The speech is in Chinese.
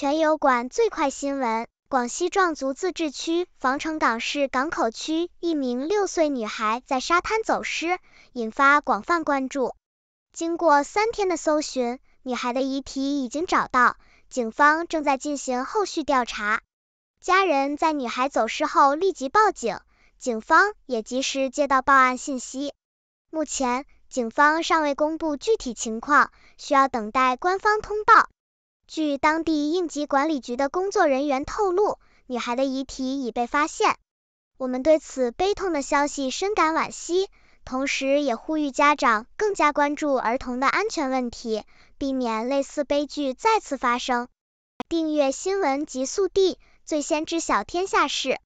全友管最快新闻：广西壮族自治区防城港市港口区一名六岁女孩在沙滩走失，引发广泛关注。经过三天的搜寻，女孩的遗体已经找到，警方正在进行后续调查。家人在女孩走失后立即报警，警方也及时接到报案信息。目前，警方尚未公布具体情况，需要等待官方通报。据当地应急管理局的工作人员透露，女孩的遗体已被发现。我们对此悲痛的消息深感惋惜，同时也呼吁家长更加关注儿童的安全问题，避免类似悲剧再次发生。订阅新闻极速递，最先知晓天下事。